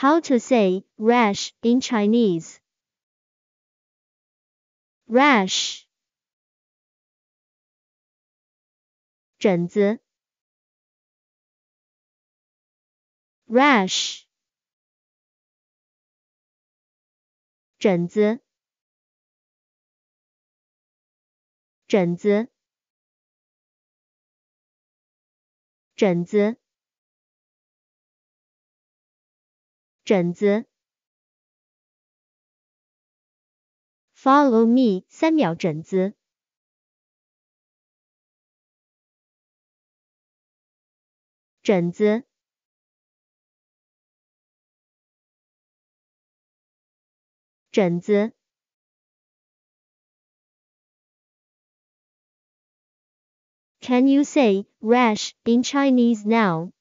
How to say rash in Chinese? Rash. 疹子 rash 疹子疹子疹子疹子。Follow me，三秒疹子。疹子。疹子。Can you say rash in Chinese now?